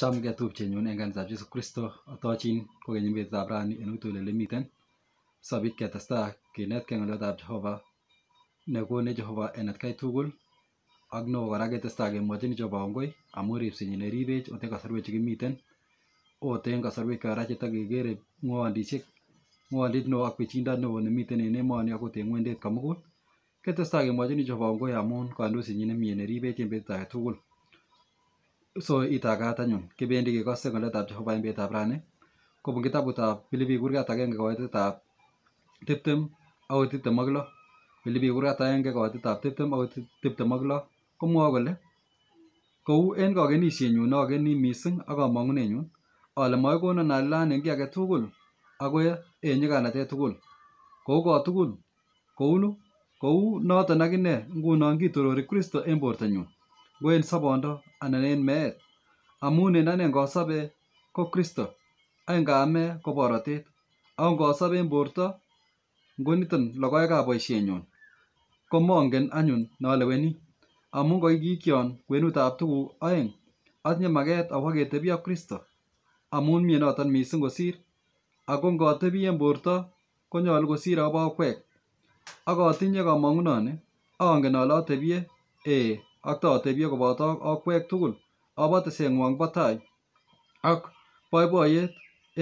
Chamgei tupchenyun eng kanitab Jesu Kristo atochin kokeny betutab rani en uitul ole miten sobit ketestai kinetkei ng'oliotab Jehova nekonech Jehova en atkai tugul ak neo kora ketestai kemwochin Jehova kongoi amun ripsenyin neribech ot en kasarwek chekimiten ot en kasarwek kora chetakekere ng'oondisiek ng'oondit neo ak pichindo neo nemiten en emoni akot en ng'wendet komugul ketestai kemwochini Jehova kongoi amun kandoisenyin nemie neribech en betut aketugul so itakaat anyun kibendi kekose ng'oliotab Jehova en betab rani kobun kitabutab Pilipilik kurkat agenge kawetetab tiptem akoi tiptem ak lo Pilipilik kurkat agenge kawetetab tiptem akoi tiptem ak lo komwoe kole kou en kokenishenyun akeni mising ak komong'unenyun ale moikonon alilany en kiy tugul akoi en nyiganatet tugul kou kotugul kou noton akine ngunon kitorori Kristo en bortonyun wel sobondo anan en meet amun en ane ngosobe ko kristo ak ngaame ko borotet ako ngosobe en borto ngoniton logoekab boisienyun komongen anyun noleweni amun kokikiikyon kwenutab tuguk oeng atinye maket awo ketebi ak kristo amun mie noton mising kosir ako ngotebi en borto konyolu kosir abokwek ak atinye komong'unoni angen ale atebie ee ak tootebie koboto okwek tugul obo teseng'wong bo tai ak boiboiyet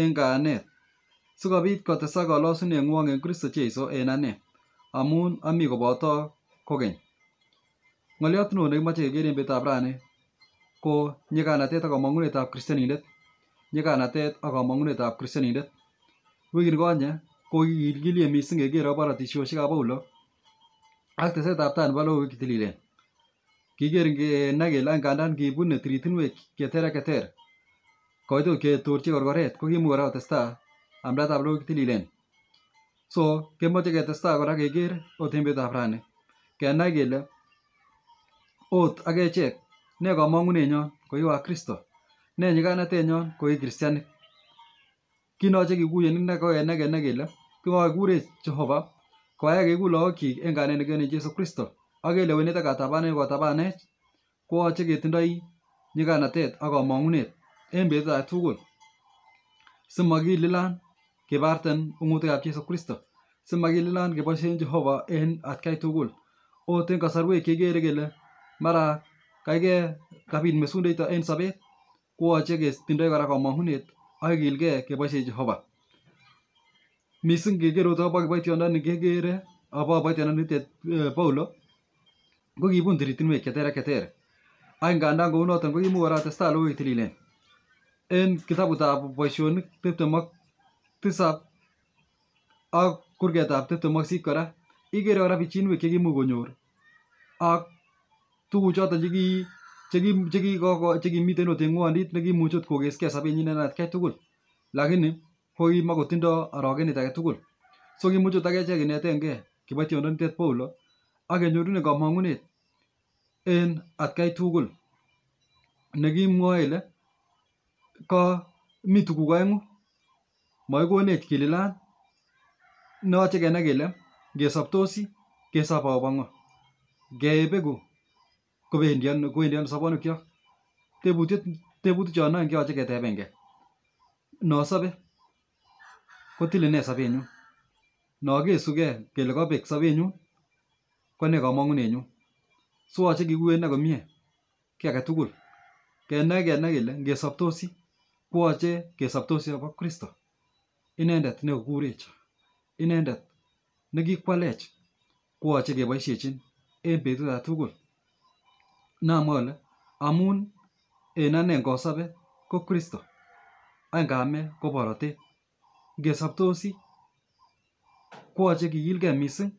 eng kaanet sikobit kotesak kolosuneng'wong eng kristo cheiso en ane amun ami koboto kokeny ng'oliot neo nekimoche keker en betab rani ko nyikanatet ak komong'unetab kristianindet nyikanatet ak komong'unetab kristianindet wikinikonye ko kikilie mising keker akobo ratishioshekab paulo ak tesetab tai nebo logoiwek chetililen kiker kenai kele ngandan kibune tiritinwek keter ak keter koit ot ketorchi korkoret ko kimuch kora kotestai amdaetab lagok chetililen so kemoche ketestai kora keker ot en betutab rani kenai kele ot akechek ne komong'unenyon ko iu Kristo ne nyikanatenyon ko i kristianik kinoche kikuyen inei ko kenai kenai kele kimoe Jehova koyai keiku lagokyik en kainet nekiyoni Jeiso Kristo ak katabanet kotabanech koyoche ketindoi nyikanatet ak komong'unet en betut agetugul simakililan kebarten ung'utikab Jeiso Kristo simakililan keboisien Jehova en atkai tugul ot en kasarwek chekikere kele mara kaikei kabit mesundeito en sobet koyoche ketindoi kora komong'unet ak kegilgei keboisien Jehova missing ngeker ot akobo kiboitiondoni kekere akobo kiboitiondonitet Paulo ko kibun tiritinwek cheter ak cheter any nganda kou ko kokimuch kora testai logoiwek tililen en kitabutab boisionik tiptem ak tisap ak kurgetab tiptem ak siit kora ikere kora pichinwek chekimuch konyor ak tuguchoton cheki chekimiten ot en ngwondit nekimuche ot kokeskei sobenyin en atkai tugul lakini kokimokotindoo orogenet aketugul so kimuche ot akechek kinetengee kiboitiondonitet Paulo ak kenyorunen komong'unet en atkai tugul nekimwoe ile ko mi tuguk oeng'u moikonech kililan noche kenai kele ngesobtosi kesobe akobo ng'o ngebeku kobendi ano kowendi ano sobonwekyok tebutiet tebutik chon oeng koyoche ketebengei nosobe kotile nee sobenyun nokesuge kele kobek sobenyun kone komong'unenyun suwa chekikuren ak komie age tugul kenai kenai kele ngesoptosi koyoche kesoptosi akobo kristo inendet ne kokurech inendet ne kikwalech koyoche keboisiechin en betut age agetugul namwa ale amun en ane ngosobe ko kristo ak ngame ko borotet ngesoptosi koyoche kikilgei mising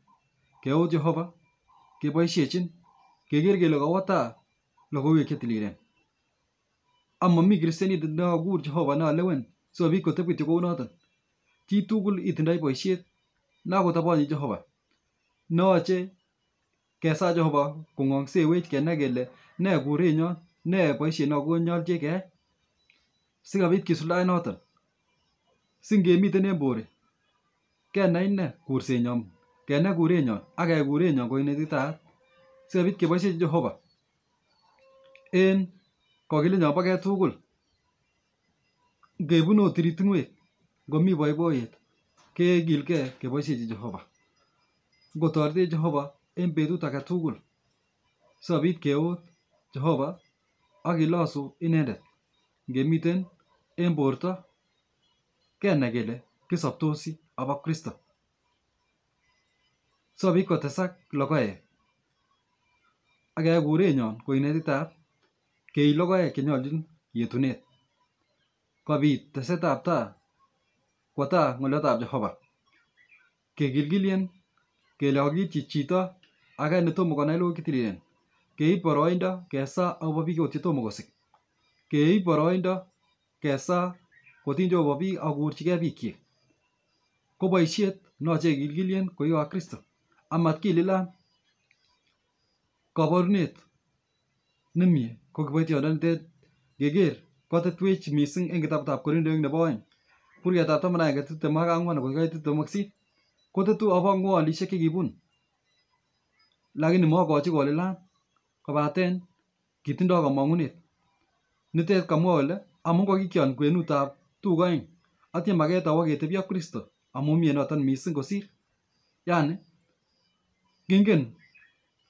keut jehova keboisiechin kegergee lagawata lagaweketiliren amami kristianit nagur jehova nalewen sikobit kotep kityo kounoton chitugul itindoi boisiet nakotobonyi jehova noyoche kesaa jehova kong'ong'sewech kenai kele nee kurenyon nee boisiet nokonyolchech keyai sikobit kisuldae noton singemiten en bore kenai inee kursenyon kenai kurenyon akeyai kurenyon koitititaat sikobit keboishe Jehova en kokile nyobo gee tugul ngebun ot ritinwek ngomi boiboiyet kegilgee keboishechi Jehova ngotoretech Jehova en betut age tugul sikobit keot Jehova ak kilosu inendet ngemiten en borto kenai kele kisoptosi abo Kristo sikobit kotesak logoek ak keyai korenyon koek netitab keib logoek chenyoljin yetunet kobit tesetab tai kwo tai ng'oliotab Jehova kekilkilien kele kakiityi chito age netomo konai lugait kitiriren keib boroindo kesa akobo biik okot chetomo kosik keib boroindo kesa kotiny Jehova biik akokurchigei biikyik ko boisiet noche kekilkilien ko ii Wakristo amat kililan koborunet nemie ko kiboityondotet keker kotetwech mising' eng' kitabutab korindoik nebo oeng' burgetab taman agenge tiptem ak ang'wan akoi tiptem ak sisit kotetu akobo ng'wolishek chekibun lakini mokochi kolilan kobaten kitindoi komong'unet nitet kamwa kole amu kakityon kwenutab tukuk oeng' atye maket awo ketebi ak Kristo amu mie noton mising' kosir yani kingen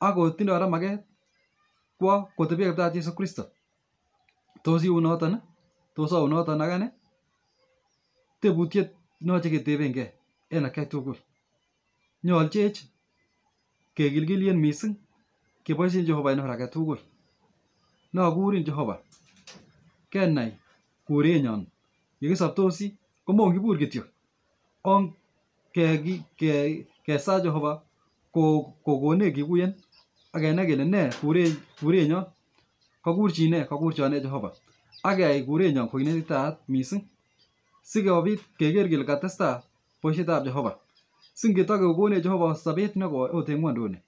agotindoi kora maget kwo kotepie Kiptayat Jesu Kristo tos iu noton tos au noton akane tebutiet noche ketebengei en atkai tugul nyolchech kekilkilien mising keboishen Jehova en or age tugul nokurin Jehova kenai kurenyon yekisobtosi komokibur kityo on kesaa Jehova kokonech kikuyen akena kele ne kurenyo kokurchi ne kokurchone Jehova akeyai kurenyo koinititaat mising sikobit keker kele katestai boishetab Jehova singetokekonech Jehova sobet nekoi ot eng ngwonduni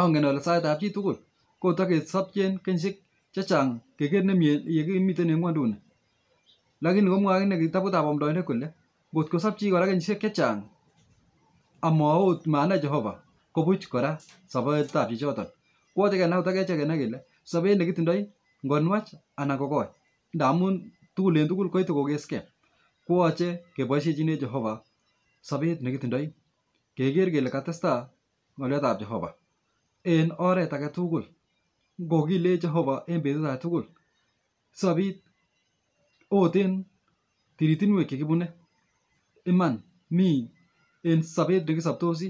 angen ale saitab chitugul kotakesobchen kenyishek chechang keker nemie yekimiten eng ngwonduni lakini komwoe akine kitabutab amdoindet kole ngotkosob chi kora kenyishek chechang amaot manai Jehova kobuch kora sobetab chichoton koyoche kenai kot akechek kenai kele sobet nekitindoi ngonwach anan kokoi ndamun tugul en tugul koite kokeskei koyoche keboisiechinen Jehova sobet nekitindoi keker kele katestai ng'oliotab Jehova en oret aketugul ngokilen Jehova en betut aketugul sobit ot en tiritinwek chekibune iman mi en sobet nekisobtosi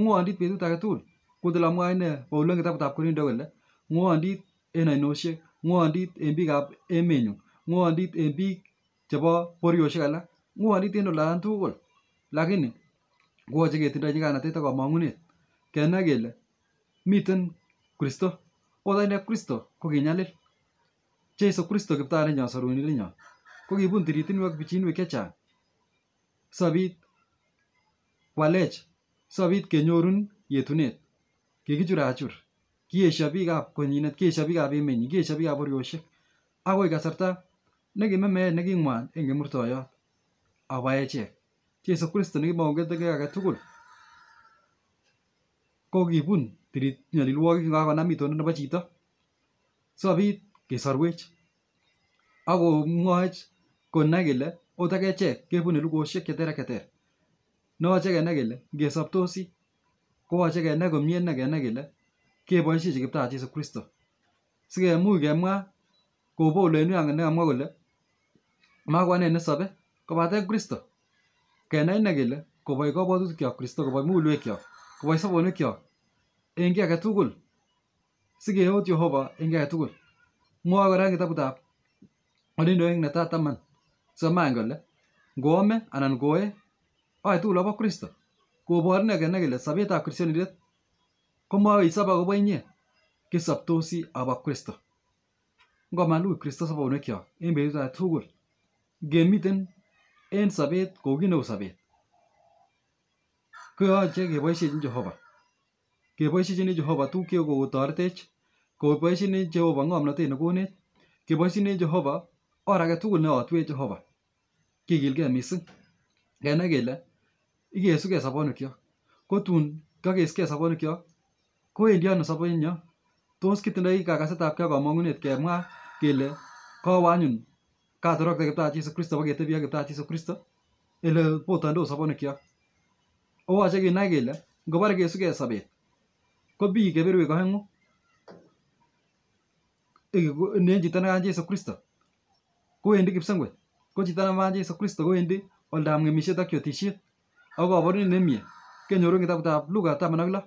ngo andit betut agetugul kotele amwae inee Paul en kitabutab Korindo kole ng'wondit en oinosiek ng'wondit en biikab emenyu ng'wondit en biik chebo boriosiek alak ng'wondit en olan tugul lakini koyoche ketindoi nyiganatet ak komong'unet kenai kele miten kristo ot ne kristo ko kokinyalil Jesus kristo ke ni kiptaiyenyon sorunindenyon kokibun tiritinwek bichiinwek chechang' sabit walech sikobit kenyorun yetunet kikichurachur kiesho biikab konyinet kiesho biikab emenyin, kiesho biikab boryoshek akoi kasarta nekime meet neking'wan eng' kimurtoyot. awa echek Jesu Kristo nekimakongetegei age tugul ko kibun nyolilwogik kokakonam itondo nebo chito sikobit kesorwech akomwoech konai kele ot akechek kebune lukosiek cheter ak cheter neyoche kenai kele ngesoptosi koyoche kenai komie inei kenai kele keboishechi Kiptaa Jesu Kristo sikemuch kemwa kou Paul en Yohana nekamwa kole mako ane nesobe kobate Kristo kenai inei kele koboi kobwotutikyok Kristo koboi mulwekyok koboi sobonwekyok en kiy agetugul sikeot Jehova en kiy agetugul mwoe kora en kitabutab olindoik netaa taman soman kole ngoome anan ngoe agetugul apo kristo kobor ne kenai sobetab kristianindet komakoisop akobo inye kisoptosi apo kristo ngomalui kristo sobonwekyok eng betut age tugul ngemiten en sobet kou kit neu sobet koyoche keboisiechin jehova keboisiechini jehova tuguk chekokotoretech keboisiechini jehova ng'omnotet nekonech keboisiechini jehova or age tugul neotwech jehova kigilgei mising kenai kele Ikesuke sobonwekyok. Kotun kokeskei sobonwekyok kowendi ano sobenyon tos kitindoi kakasetabgei komong'unet kemwa kele kowo anyun katorokte Kiptayat Jesu Kristo boketebi ak Kiptayat Jesu Kristo ele botondos sobonwekyok oyoche kenai kele ngobore kesugei sobet ko keberwek oeng'u en chito nekayan Jesu Kristo kowendi kipsengwet ko chito nemayan Jesu Kristo kowendi oldab ng'emisiet ak chotisiet Aku kabar ni nemi. Kenyorong kita kita lu kata mana gila.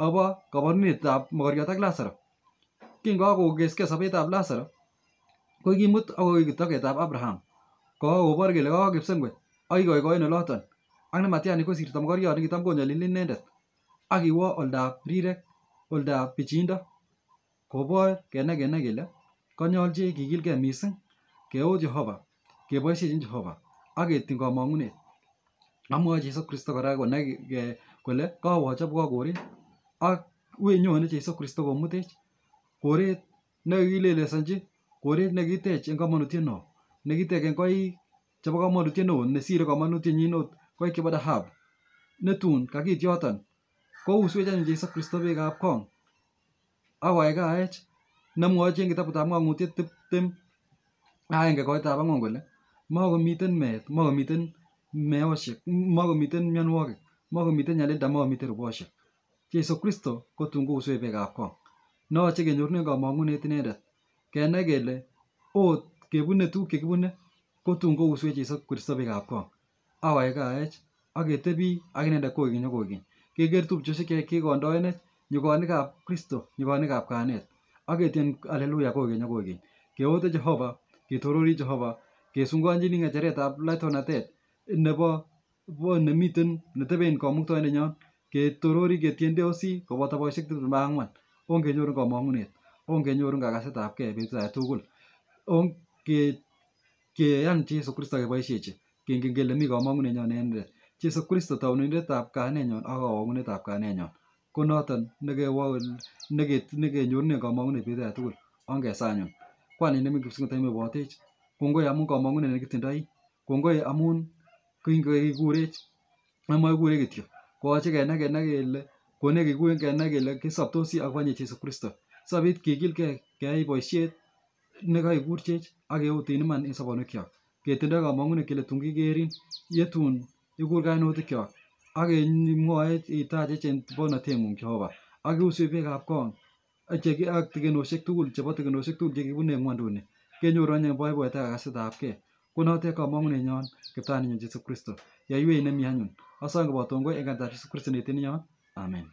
Aba kabar ni kita magar kita gila sir. Kengo aku gas ke sabi kita gila sir. Kau gini mut aku kita kita Abraham. Kau kabar gila kau Gibson gue. Aku kau kau ini lotan. Ang na matian ko sirta magar yari kita kau nyalilin nendet. Aki wa olda rirek olda pichinda. Kobor kena kena gila. Konyolji kigil ke mising. Keo Jehova. Keboishe Jehova. Ak ketin komong'unet. amwoe Jeiso Kristo kora konai kole kawo chobwo koret ak wenyone Jeiso Kristo komutech koret nekakilelesonji koret nekitech eng' kamanutiet neo nekitech eng' koik chebo kamanutiet neo nesirei kamanutienyi ot koik chebo dhahabu netun kakiit yoton kouswech anyun Jeiso Kristo bekab kong' akoekaech nemwochi eng' kitabutab ng'ong'utiet tiptem ak agenge koitetab ang'wan kole makomiten meet makomiten meoshek makomiten mionwogik makomiten nyalilda mamiten rubosiek Jeiso Kristo kotun kouswe bekab kong noyoche kenyorunen kamong'unet inendet kenai kele ot kebune tuguk chekibune kotun kouswech Jeiso Kristo bekab kong awaekaech aketebi ak inendet koigeny ak koigeny keker tupchosiek che kikondoenech nyikonikab Kristo nyikonikab kanet aketien aleluya koigeny ak koigeny keote Jehova ketorori Jehova kesungonjini ng'echeretab laitornatet nebo nemiten neteben kamuktaindenyon ketorori ketiendosi koboto boisiek tiptem ak ang'wan ongenyorun komong'unet ongenyorun kakasetab gei betut age tugul ongeyan Jeiso Kristo keboisiechi kengen kele mi komong'unenyon en inendet Jeiso Kristo taunendetab kayanenyon ak kowong'unetab kayanenyon ko noton nekenyorunen komong'unet betut age tugul ongesai anyun kwan en nemi kipsengwet ak imebwotech kongoi amun komong'unet nekitindoi kongoi amun kingekikuren nemoe kikure kityok koyoche kenai kenai kele kone kikuren kenai kele kisoptosi akobo inye Jeiso Kristo sikobit kikilgei keyai boishet nekaikurchech ak keutin iman en sobonwekyok ketindoi komong'unet kele tun kikerin yetun ikur kainutikyok ak kemwoech itachech en bornoteng'ung Jehova ak iusun beekab kong ak tikenoshek tugul chebo tikenoshek tugul chekibune en ng'wonduni kenyoru anyun boiboiyet ak kasitab gei Kunotok kamangunenyon nenyon Jesu Kristo. Yaiwech nemi anyun. Asom kobwa tongoi eng' kaniset ab Jesu Kristo netininyo. Amen.